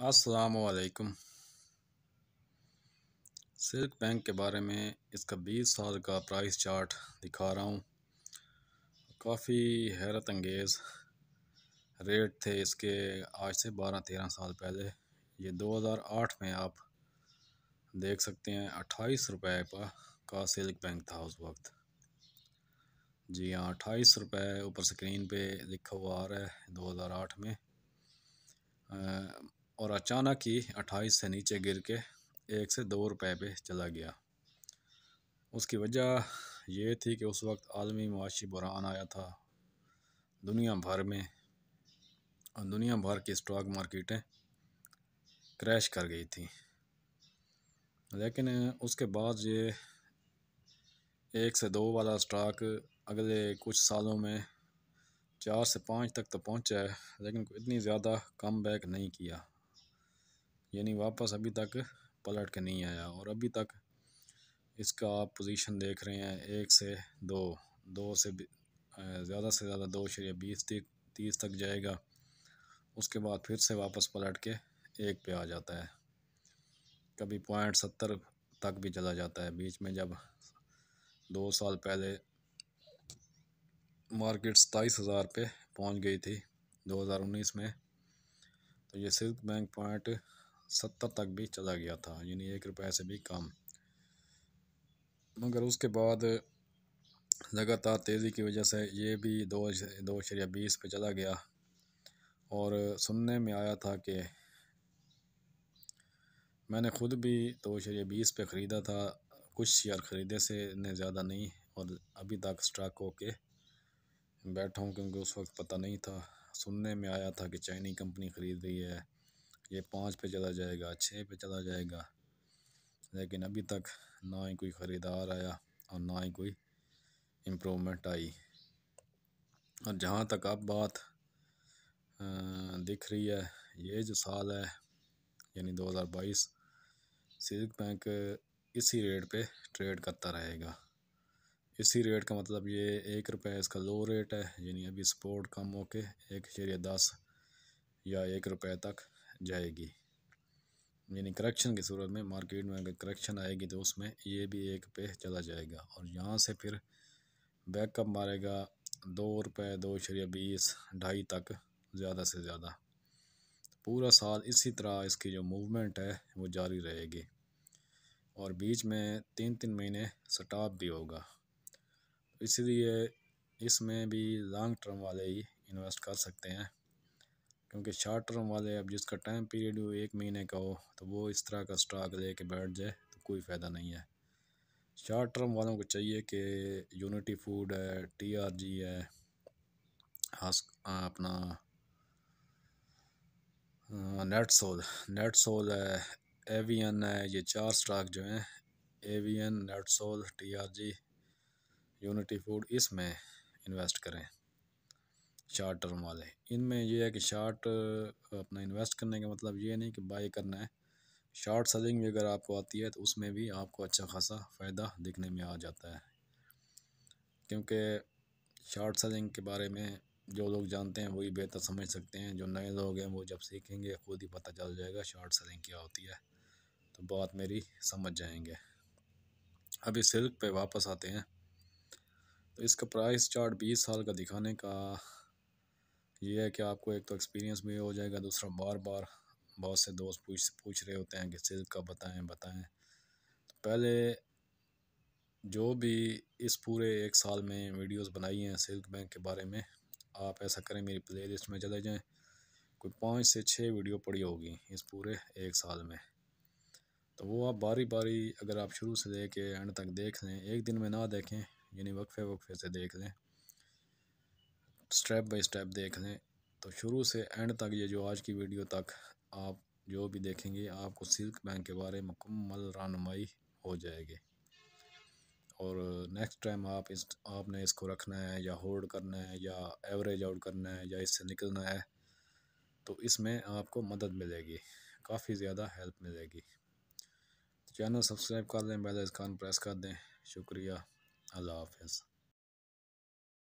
असलकम silk bank के बारे में इसका 20 साल का प्राइस चार्ट दिखा रहा हूँ काफ़ी हैरत अंगेज़ रेट थे इसके आज से 12-13 साल पहले ये 2008 में आप देख सकते हैं अट्ठाईस रुपये का का सिल्क बैंक था उस वक्त जी हाँ अट्ठाईस रुपये ऊपर स्क्रीन पे लिखा हुआ आ रहा है 2008 में आ, और अचानक ही अट्ठाईस से नीचे गिर के एक से दो रुपये पे चला गया उसकी वजह यह थी कि उस वक्त आलमी मुआशी बुरान आया था दुनिया भर में और दुनिया भर की स्टॉक मार्केटें क्रैश कर गई थी लेकिन उसके बाद ये एक से दो वाला स्टॉक अगले कुछ सालों में चार से पाँच तक तो पहुंचा है लेकिन इतनी ज़्यादा कम बैक नहीं किया यानी वापस अभी तक पलट के नहीं आया और अभी तक इसका आप पोजीशन देख रहे हैं एक से दो दो से ज़्यादा से ज़्यादा दो शरिया बीस तक तीस तक जाएगा उसके बाद फिर से वापस पलट के एक पे आ जाता है कभी पॉइंट सत्तर तक भी चला जाता है बीच में जब दो साल पहले मार्केट सताईस हज़ार पे पहुंच गई थी 2019 में तो ये सिल्क बैंक पॉइंट सत्तर तक भी चला गया था यानी एक रुपये से भी कम मगर उसके बाद लगातार तेज़ी की वजह से ये भी दो दो शरिया बीस पर चला गया और सुनने में आया था कि मैंने ख़ुद भी दो शरिया बीस पे ख़रीदा था कुछ शेयर ख़रीदे से ने ज़्यादा नहीं और अभी तक स्ट्राक होके बैठा हूँ क्योंकि उस वक्त पता नहीं था सुनने में आया था कि चाइनी कंपनी ख़रीद रही है ये पाँच पे चला जाएगा छः पे चला जाएगा लेकिन अभी तक ना ही कोई ख़रीदार आया और ना ही कोई इम्प्रूवमेंट आई और जहाँ तक अब बात दिख रही है ये जो साल है यानी 2022 सिल्क बैंक इसी रेट पे ट्रेड करता रहेगा इसी रेट का मतलब ये एक रुपये इसका लो रेट है यानी अभी सपोर्ट कम होके एक शरीय दस या एक रुपये तक जाएगी यानी करेक्शन की सूरत में मार्केट में अगर करेक्शन आएगी तो उसमें ये भी एक पे चला जाएगा और यहाँ से फिर बैकअप मारेगा दो रुपये दो शरिया बीस ढाई तक ज़्यादा से ज़्यादा पूरा साल इसी तरह इसकी जो मूवमेंट है वो जारी रहेगी और बीच में तीन तीन महीने स्टॉप भी होगा इसलिए इसमें भी लॉन्ग टर्म वाले ही इन्वेस्ट कर सकते हैं क्योंकि शार्ट टर्म वाले अब जिसका टाइम पीरियड हो एक महीने का हो तो वो इस तरह का स्टॉक ले कर बैठ जाए तो कोई फ़ायदा नहीं है शार्ट टर्म वालों को चाहिए कि यूनिटी फूड है टी आर जी है हस अपना नेट सोल नेट सोल है एवियन है ये चार स्टॉक जो हैं Avion Net Sol T R G Unity Food इसमें इन्वेस्ट करें शार्ट टर्म वाले इनमें यह है कि शार्ट अपना इन्वेस्ट करने का मतलब ये नहीं कि बाई करना है शार्ट सेलिंग भी अगर आपको आती है तो उसमें भी आपको अच्छा खासा फ़ायदा दिखने में आ जाता है क्योंकि शार्ट सेलिंग के बारे में जो लोग जानते हैं वही बेहतर समझ सकते हैं जो नए लोग हैं वो जब सीखेंगे खुद ही पता चल जाएगा शार्ट सेलिंग क्या होती है तो बात मेरी समझ जाएंगे अभी सिल्क पे वापस आते हैं तो इसका प्राइस चार्ट बीस साल का दिखाने का ये है कि आपको एक तो एक्सपीरियंस भी हो जाएगा दूसरा बार बार बहुत से दोस्त पूछ पूछ रहे होते हैं कि सिल्क का बताएं बताएं तो पहले जो भी इस पूरे एक साल में वीडियोस बनाई हैं सिल्क बैंक के बारे में आप ऐसा करें मेरी प्लेलिस्ट में चले जाएं कोई पाँच से छः वीडियो पड़ी होगी इस पूरे एक साल में तो वो आप बारी बारी अगर आप शुरू से ले कर एंड तक देख लें एक दिन में ना देखें यानी वक्फे वक्फे से देख लें स्टेप बाय स्टेप देख लें तो शुरू से एंड तक ये जो आज की वीडियो तक आप जो भी देखेंगे आपको सिल्क बैंक के बारे में मुकम्मल रानुमाई हो जाएगी और नेक्स्ट टाइम आप इस आपने इसको रखना है या होल्ड करना है या एवरेज आउट करना है या इससे निकलना है तो इसमें आपको मदद मिलेगी काफ़ी ज़्यादा हेल्प मिलेगी चैनल सब्सक्राइब कर दें बेल आइकन प्रेस कर दें शुक्रिया अल्लाह हाफिज़